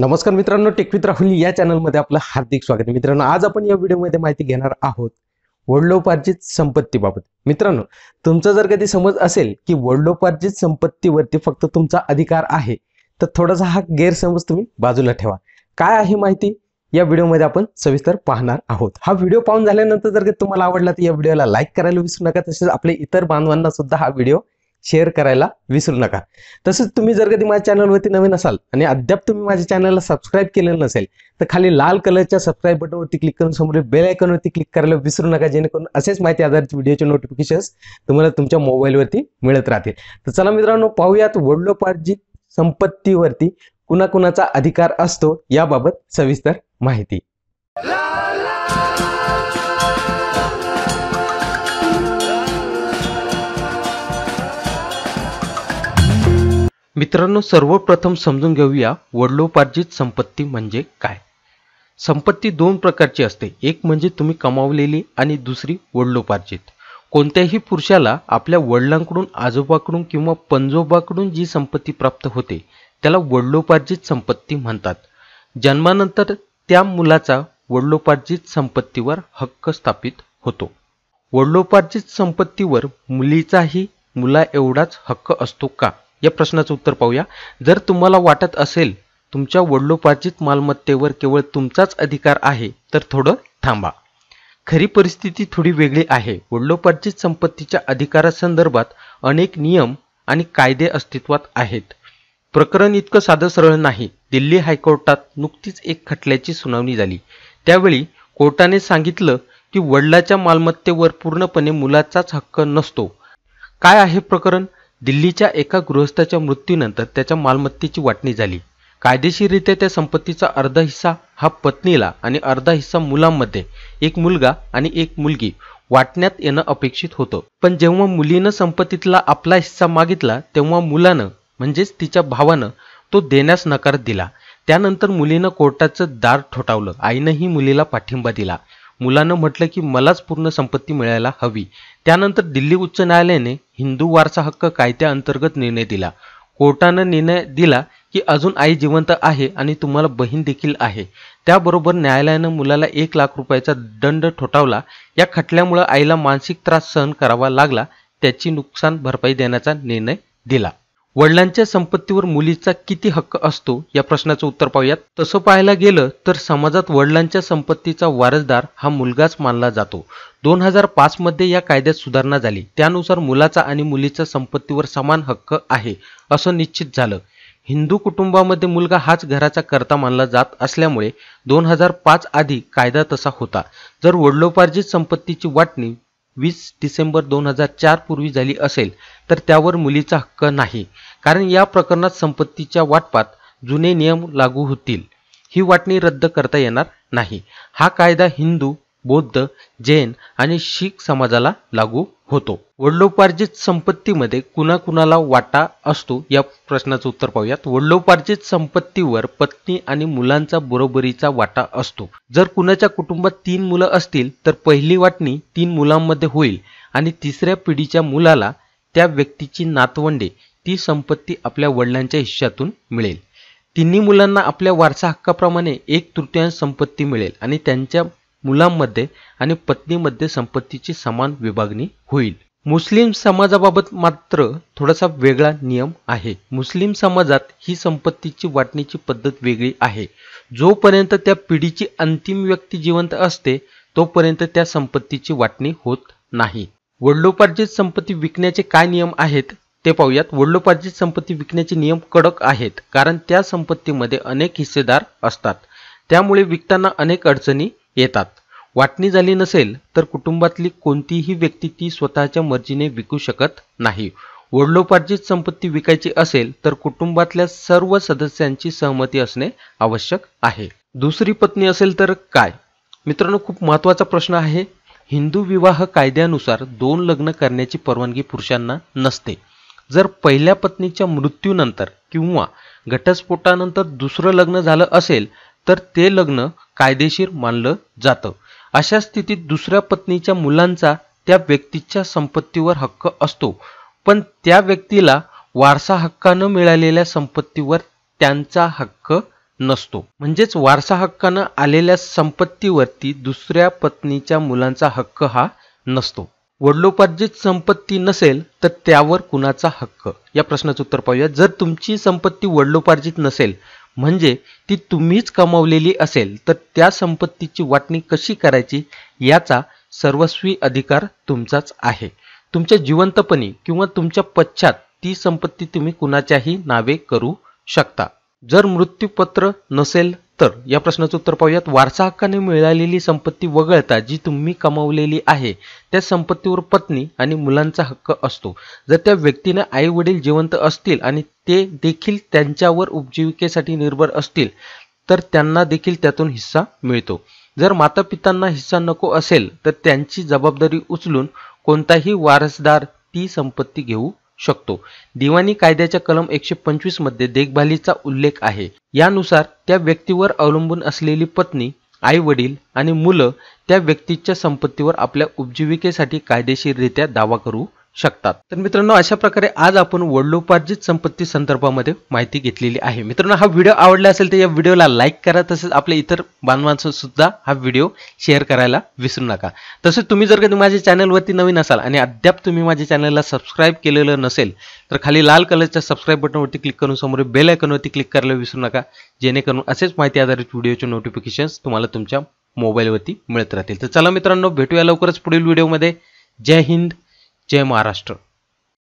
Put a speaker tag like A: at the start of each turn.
A: नमस्कार मित्रांनो टेकवित राहुल या चॅनलमध्ये आपलं हार्दिक स्वागत आहे मित्रांनो आज आपण या व्हिडिओमध्ये माहिती घेणार आहोत वडलोपार्जित संपत्तीबाबत मित्रांनो तुमचा जर कधी समज असेल की वडलोपार्जित संपत्तीवरती फक्त तुमचा अधिकार आहे तर थोडासा हा गैरसमज तुम्ही बाजूला ठेवा काय आहे माहिती या व्हिडिओमध्ये आपण सविस्तर पाहणार आहोत हा व्हिडिओ पाहून झाल्यानंतर जर तुम्हाला आवडला तर या व्हिडिओला लाईक करायला विसरू नका तसेच आपल्या इतर बांधवांना सुद्धा हा व्हिडिओ शेअर करायला विसरू नका तसंच तुम्ही जर कधी माझ्या चॅनलवरती नवीन असाल आणि अद्याप तुम्ही माझ्या चॅनलला सबस्क्राईब केलेलं नसेल तर खाली लाल कलरच्या सबस्क्राईब बटनवरती क्लिक करून समोर बेल आयकॉनवरती क्लिक करायला विसरू नका जेणेकरून असेच माहिती आधारित व्हिडिओचे नोटिफिकेशन तुम्हाला तुमच्या मोबाईलवरती मिळत राहतील तर चला मित्रांनो पाहूयात वडलोपार्जित संपत्तीवरती कुणाकुणाचा अधिकार असतो याबाबत सविस्तर माहिती मित्रांनो सर्वप्रथम समजून घेऊया वडलोपार्जित संपत्ती म्हणजे काय संपत्ती दोन प्रकारची असते एक म्हणजे तुम्ही कमावलेली आणि दुसरी वडलोपार्जित कोणत्याही पुरुषाला आपल्या वडिलांकडून आजोबाकडून किंवा पंजोबाकडून जी संपत्ती प्राप्त होते त्याला वडलोपार्जित संपत्ती म्हणतात जन्मानंतर त्या मुलाचा वडलोपार्जित संपत्तीवर हक्क स्थापित होतो वडलोपार्जित संपत्तीवर मुलीचाही मुला एवढाच हक्क असतो का या प्रश्नाचं उत्तर पाहूया जर तुम्हाला वाटत असेल तुमच्या वडलोपार्जित मालमत्तेवर केवळ तुमचाच अधिकार आहे तर थोडं थांबा खरी परिस्थिती थोडी वेगळी आहे वडलोपार्जित संपत्तीच्या अधिकारासंदर्भात अनेक नियम आणि कायदे अस्तित्वात आहेत प्रकरण इतकं साधं सरळ नाही दिल्ली हायकोर्टात नुकतीच एक खटल्याची सुनावणी झाली त्यावेळी कोर्टाने सांगितलं की वडिलाच्या मालमत्तेवर पूर्णपणे मुलाचाच हक्क नसतो काय आहे प्रकरण दिल्लीच्या एका गृहस्थाच्या मृत्यूनंतर त्याच्या मालमत्तेची वाटणी झाली कायदेशीररित्या त्या संपत्तीचा अर्धा हिस्सा हा पत्नीला आणि अर्धा हिस्सा मुलांमध्ये एक मुलगा आणि एक मुलगी वाटण्यात येणं अपेक्षित होतं पण जेव्हा मुलीनं संपत्तीतला आपला हिस्सा मागितला तेव्हा मुलानं म्हणजेच तिच्या भावानं तो देण्यास नकार दिला त्यानंतर मुलीनं कोर्टाचं दार ठोठावलं आईनंही मुलीला पाठिंबा दिला मुलानं म्हटलं की मलाच पूर्ण संपत्ती मिळायला हवी त्यानंतर दिल्ली उच्च न्यायालयाने हिंदू वारसा हक्क कायद्याअंतर्गत निर्णय दिला कोर्टानं निर्णय दिला की अजून आई जिवंत आहे आणि तुम्हाला बहीण देखील आहे त्याबरोबर न्यायालयानं मुलाला एक लाख रुपयाचा दंड ठोठावला या खटल्यामुळे आईला मानसिक त्रास सहन करावा लागला त्याची नुकसान भरपाई देण्याचा निर्णय दिला वडिलांच्या संपत्तीवर मुलीचा किती हक्क असतो या प्रश्नाचं उत्तर पाहूयात तसं पाहायला गेलं तर समाजात वडिलांच्या संपत्तीचा वारसदार हा मुलगाच मानला जातो दोन हजार पाचमध्ये या कायद्यात सुधारणा झाली त्यानुसार मुलाचा आणि मुलीचा संपत्तीवर समान हक्क आहे असं निश्चित झालं हिंदू कुटुंबामध्ये मुलगा हाच घराचा करता मानला जात असल्यामुळे दोन हजार पाच आधी कायदा तसा होता जर वडिलोपार्जित संपत्तीची वाटणी वीस डिसेंबर दोन हजार चार पूर्वी झाली असेल तर त्यावर मुलीचा हक्क नाही कारण या प्रकरणात संपत्तीच्या वाटपात जुने नियम लागू होतील ही वाटणी रद्द करता येणार नाही हा कायदा हिंदू बौद्ध जैन आणि शीख समाजाला लागू होतो वडलोपार्जित संपत्तीमध्ये कुणाकुणाला वाटा असतो या प्रश्नाचं उत्तर पाहूयात वडलोपार्जित संपत्तीवर पत्नी आणि मुलांचा बरोबरीचा वाटा असतो जर कुणाच्या कुटुंबात तीन मुलं असतील तर पहिली वाटणी तीन मुलांमध्ये होईल आणि तिसऱ्या पिढीच्या मुलाला त्या व्यक्तीची नातवंडे ती संपत्ती आपल्या वडिलांच्या हिश्श्यातून मिळेल तिन्ही मुलांना आपल्या वारसा हक्काप्रमाणे एक तृतीयांश संपत्ती मिळेल आणि त्यांच्या मुलांमध्ये आणि पत्नीमध्ये संपत्तीची समान विभागणी होईल मुस्लिम समाजाबाबत मात्र थोडासा वेगळा नियम आहे मुस्लिम समाजात ही संपत्तीची वाटणीची पद्धत वेगळी आहे जोपर्यंत त्या पिढीची अंतिम व्यक्ती जिवंत असते तोपर्यंत त्या संपत्तीची वाटणी होत नाही वडलोपार्जित संपत्ती विकण्याचे काय नियम आहेत ते पाहूयात वडलोपार्जित संपत्ती विकण्याचे नियम कडक आहेत कारण त्या संपत्तीमध्ये अनेक हिस्सेदार असतात त्यामुळे विकताना अनेक अडचणी येतात वाटणी झाली नसेल तर कुटुंबातली कोणतीही व्यक्ती ती स्वतःच्या मर्जीने विकू शकत नाही वडलोपार्जित संपत्ती विकायची असेल तर कुटुंबातल्या सर्व सदस्यांची सहमती असणे आवश्यक आहे दुसरी पत्नी असेल तर काय मित्रांनो खूप महत्वाचा प्रश्न आहे हिंदू विवाह कायद्यानुसार दोन लग्न करण्याची परवानगी पुरुषांना नसते जर पहिल्या पत्नीच्या मृत्यूनंतर किंवा घटस्फोटानंतर दुसरं लग्न झालं असेल तर ते लग्न कायदेशीर मानलं जातं अशा स्थितीत दुसऱ्या पत्नीच्या मुलांचा त्या व्यक्तीच्या संपत्तीवर हक्क असतो पण त्या व्यक्तीला वारसा हक्कानं मिळालेल्या संपत्तीवर त्यांचा हक्क नसतो म्हणजेच वारसा हक्कानं आलेल्या संपत्तीवरती दुसऱ्या पत्नीच्या मुलांचा हक्क हा नसतो वडलोपार्जित संपत्ती नसेल तर त्यावर कुणाचा हक्क या प्रश्नाचं उत्तर पाहूया जर तुमची संपत्ती वडलोपार्जित नसेल म्हणजे ती तुम्हीच कमावलेली असेल तर त्या संपत्तीची वाटणी कशी करायची याचा सर्वस्वी अधिकार तुमचाच आहे तुमच्या जिवंतपणी किंवा तुमच्या पश्चात ती संपत्ती तुम्ही कुणाच्याही नावे करू शकता जर मृत्यूपत्र नसेल तर या प्रश्नाचं उत्तर पाहूयात वारसा हक्काने मिळालेली संपत्ती वगळता जी तुम्ही कमावलेली आहे त्या संपत्तीवर पत्नी आणि मुलांचा हक्क असतो जर त्या व्यक्तीने आई वडील जिवंत असतील आणि ते देखील त्यांच्यावर उपजीविकेसाठी निर्भर असतील तर त्यांना देखील त्यातून हिस्सा मिळतो जर माता पितांना हिस्सा नको असेल तर त्यांची जबाबदारी उचलून कोणताही वारसदार ती संपत्ती घेऊ शकतो दिवाणी कायद्याच्या कलम एकशे पंचवीस मध्ये देखभालीचा उल्लेख आहे यानुसार त्या व्यक्तीवर अवलंबून असलेली पत्नी आई वडील आणि मुलं त्या व्यक्तीच्या संपत्तीवर आपल्या उपजीविकेसाठी कायदेशीररित्या दावा करू शकतात तर मित्रांनो अशा प्रकारे आज आपण वडलोपार्जित संपत्ती संदर्भामध्ये माहिती घेतलेली आहे मित्रांनो हा व्हिडिओ आवडला असेल तर या व्हिडिओला लाईक करा तसेच आपल्या इतर बांधवांसह सुद्धा हा व्हिडिओ शेअर करायला विसरू नका तसेच तुम्ही जर कधी माझ्या चॅनलवरती नवीन असाल आणि अद्याप तुम्ही माझ्या चॅनलला सबस्क्राईब केलेलं नसेल तर खाली लाल कलरच्या सबस्क्राईब बटनवरती क्लिक करून समोर बेल आयकॉनवरती क्लिक करायला विसरू नका जेणेकरून असेच माहिती आधारित व्हिडिओचे नोटिफिकेशन्स तुम्हाला तुमच्या मोबाईलवरती मिळत राहतील तर चला मित्रांनो भेटूया लवकरच पुढील व्हिडिओमध्ये जय हिंद जय महाराष्ट्र